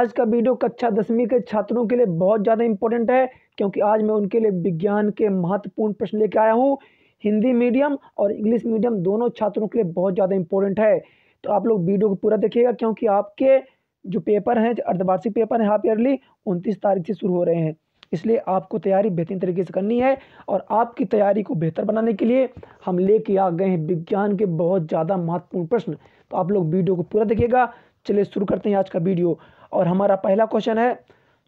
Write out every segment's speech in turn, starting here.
आज का वीडियो कक्षा दसवीं के छात्रों के लिए बहुत ज़्यादा इंपॉर्टेंट है क्योंकि आज मैं उनके लिए विज्ञान के महत्वपूर्ण प्रश्न लेके आया हूँ हिंदी मीडियम और इंग्लिश मीडियम दोनों छात्रों के लिए बहुत ज़्यादा इंपॉर्टेंट है तो आप लोग वीडियो को पूरा देखिएगा क्योंकि आपके जो पेपर हैं अर्धवार्षिक पेपर हैं हाफ ईयरली उनतीस तारीख से शुरू हो रहे हैं इसलिए आपको तैयारी बेहतरीन तरीके से करनी है और आपकी तैयारी को बेहतर बनाने के लिए हम लेके आ गए हैं विज्ञान के बहुत ज़्यादा महत्वपूर्ण प्रश्न तो आप लोग वीडियो को पूरा देखिएगा चलिए शुरू करते हैं आज का वीडियो और हमारा पहला क्वेश्चन है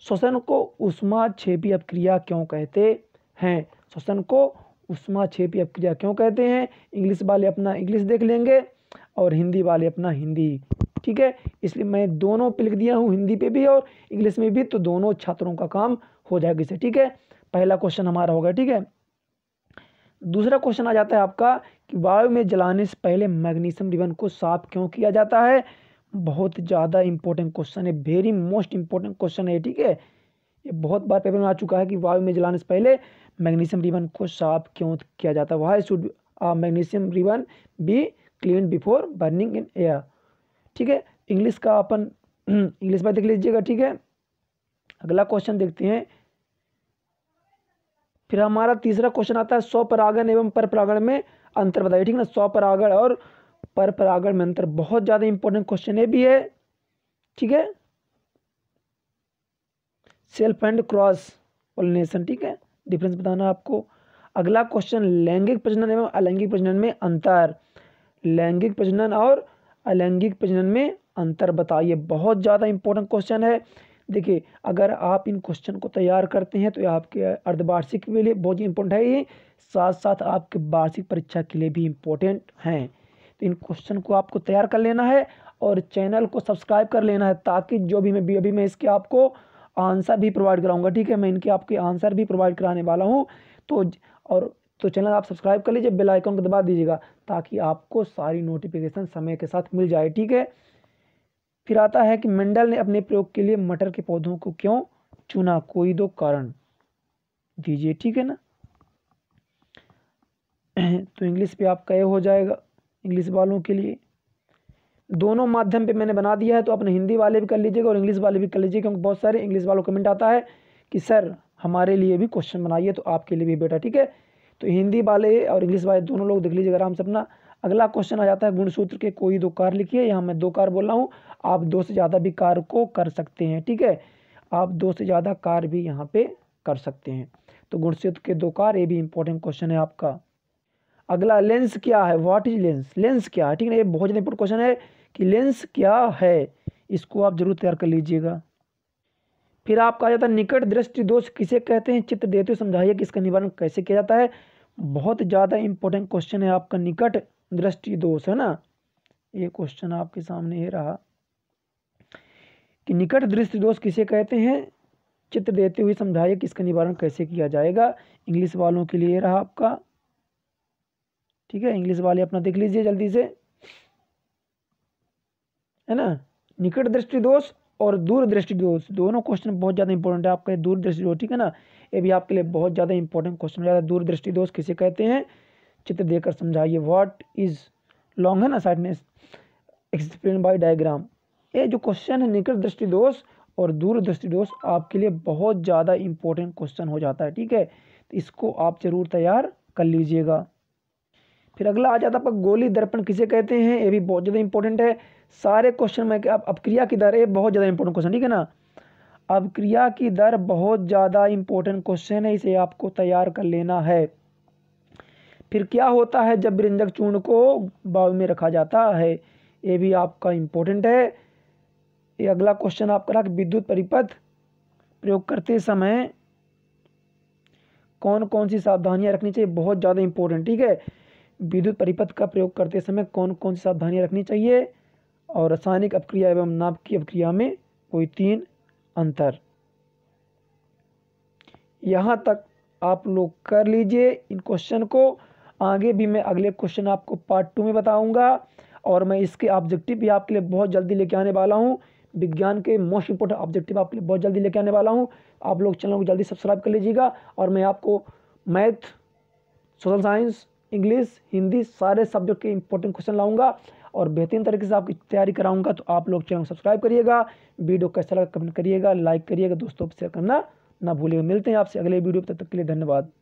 श्वसन को उष्मा छेपी अपक्रिया क्यों कहते हैं श्वसन को उष्मा छेपी अपक्रिया क्यों कहते हैं इंग्लिश वाले अपना इंग्लिश देख लेंगे और हिंदी वाले अपना हिंदी ठीक है इसलिए मैं दोनों पे लिख दिया हूँ हिंदी पे भी और इंग्लिश में भी तो दोनों छात्रों का काम हो जाएगा इसे ठीक है पहला क्वेश्चन हमारा होगा ठीक है दूसरा क्वेश्चन आ जाता है आपका कि वायु में जलाने से पहले मैग्नीशियम रिबन को साफ क्यों किया जाता है बहुत ज़्यादा इंपॉर्टेंट क्वेश्चन है वेरी मोस्ट इंपॉर्टेंट क्वेश्चन है ठीक है ये बहुत बार पेपर में आ चुका है कि वायु में जलाने से पहले मैग्नीशियम रिबन को साफ क्यों किया जाता है why should magnesium ribbon be clean before burning in air ठीक है इंग्लिश का अपन इंग्लिश में देख लीजिएगा ठीक है अगला क्वेश्चन देखते हैं फिर हमारा तीसरा क्वेश्चन आता है परागण एवं पर परागण में अंतर बताइए ठीक है ना परागण और पर परागण में अंतर बहुत ज़्यादा इंपॉर्टेंट क्वेश्चन ये भी है ठीक है सेल्फ एंड क्रॉस पोलिनेशन ठीक है डिफरेंस बताना आपको अगला क्वेश्चन लैंगिक प्रजनन एवं अलैंगिक प्रजनन में अंतर लैंगिक प्रजनन और अलैंगिक प्रजनन में अंतर बताइए बहुत ज़्यादा इंपॉर्टेंट क्वेश्चन है देखिए अगर आप इन क्वेश्चन को तैयार करते हैं तो ये आपके अर्धवार्षिक के लिए बहुत ही इंपॉर्टेंट है ये साथ साथ आपके वार्षिक परीक्षा के लिए भी इम्पोर्टेंट हैं तो इन क्वेश्चन को आपको तैयार कर लेना है और चैनल को सब्सक्राइब कर लेना है ताकि जो भी मैं अभी मैं इसके आपको आंसर भी प्रोवाइड कराऊंगा ठीक है मैं इनके आपके आंसर भी प्रोवाइड कराने वाला हूँ तो और तो चैनल आप सब्सक्राइब कर लीजिए बेल आइकन को दबा दीजिएगा ताकि आपको सारी नोटिफिकेशन समय के साथ मिल जाए ठीक है फिर आता है कि मंडल ने अपने प्रयोग के लिए मटर के पौधों को क्यों चुना कोई दो कारण दीजिए ठीक है ना तो इंग्लिश पे आपका कहे हो जाएगा इंग्लिश वालों के लिए दोनों माध्यम पे मैंने बना दिया है तो अपने हिंदी वाले भी कर लीजिएगा और इंग्लिश वाले भी कर लीजिएगा क्योंकि बहुत सारे इंग्लिश वालों कमेंट आता है कि सर हमारे लिए भी क्वेश्चन बनाइए तो आपके लिए भी बेटा ठीक है तो हिंदी वाले और इंग्लिश वाले दोनों लोग देख लीजिएगा आराम से अपना अगला क्वेश्चन आ जाता है गुणसूत्र के कोई दो कार लिखिए यहाँ मैं दो कार बोल रहा हूँ आप दो से ज़्यादा भी कार को कर सकते हैं ठीक है आप दो से ज़्यादा कार भी यहाँ पर कर सकते हैं तो गुणसूत्र के दो कार ये भी इंपॉर्टेंट क्वेश्चन है आपका अगला लेंस क्या है व्हाट इज लेंस लेंस क्या है ठीक है ये बहुत ज़्यादा इंपॉर्टेंट क्वेश्चन है कि लेंस क्या है इसको आप जरूर तैयार कर लीजिएगा फिर आपका आ जाता है निकट दृष्टि दोष किसे कहते हैं चित्र देते हुए समझाइए कि इसका निवारण कैसे किया जाता है बहुत ज़्यादा इंपॉर्टेंट क्वेश्चन है आपका निकट दृष्टि दोष है ना ये क्वेश्चन आपके सामने ये रहा कि निकट दृष्टि दोष किसे कहते हैं चित्र देते हुए समझाइए कि इसका निवारण कैसे किया जाएगा इंग्लिश वालों के लिए रहा आपका ठीक है इंग्लिश वाले अपना देख लीजिए जल्दी से है ना निकट दृष्टि दोष और दृष्टि दोष दोनों क्वेश्चन बहुत ज़्यादा इंपॉर्टेंट है आपका दृष्टि दोष ठीक है ना ये भी आपके लिए बहुत ज़्यादा इंपॉर्टेंट क्वेश्चन हो जाता है दूरदृष्टि दोष किसे कहते हैं चित्र देकर समझाइए व्हाट इज लॉन्ग है ना साइडनेस एक्सप्लेन बाय डायग्राम ये जो क्वेश्चन है निकट दृष्टि दोष और दूरदृष्टि दोष आपके लिए बहुत ज़्यादा इंपॉर्टेंट क्वेश्चन हो जाता है ठीक है तो इसको आप जरूर तैयार कर लीजिएगा फिर अगला आ जाता है आपका गोली दर्पण किसे कहते हैं ये भी बहुत ज़्यादा इंपॉर्टेंट है सारे क्वेश्चन में अब अपक्रिया की दर ये बहुत ज़्यादा इंपॉर्टेंट क्वेश्चन ठीक है ना अपक्रिया की दर बहुत ज़्यादा इंपॉर्टेंट क्वेश्चन है इसे आपको तैयार कर लेना है फिर क्या होता है जब व्यंजक चूर्ण को बाव में रखा जाता है ये भी आपका इम्पोर्टेंट है ये अगला क्वेश्चन आपका रहा विद्युत परिपथ प्रयोग करते समय कौन कौन सी सावधानियां रखनी चाहिए बहुत ज़्यादा इम्पोर्टेंट ठीक है विद्युत परिपथ का प्रयोग करते समय कौन कौन सी सावधानियाँ रखनी चाहिए और रासायनिक अपक्रिया एवं नाभ की अपक्रिया में कोई तीन अंतर यहाँ तक आप लोग कर लीजिए इन क्वेश्चन को आगे भी मैं अगले क्वेश्चन आपको पार्ट टू में बताऊंगा और मैं इसके ऑब्जेक्टिव भी आपके लिए बहुत जल्दी लेके आने वाला हूँ विज्ञान के मोस्ट इंपॉर्टेंट ऑब्जेक्टिव आपके लिए बहुत जल्दी लेके आने वाला हूँ आप लोग चैनल को जल्दी सब्सक्राइब कर लीजिएगा और मैं आपको math social science English Hindi सारे सब्जेक्ट के इंपॉर्टेंट क्वेश्चन लाऊंगा और बेहतरीन तरीके से आपकी तैयारी कराऊंगा तो आप लोग चैनल को सब्सक्राइब करिएगा वीडियो कैसा लगा कमेंट करिएगा लाइक करिएगा दोस्तों को शेयर करना ना भूलिएगा मिलते हैं आपसे अगले वीडियो तब तक के लिए धन्यवाद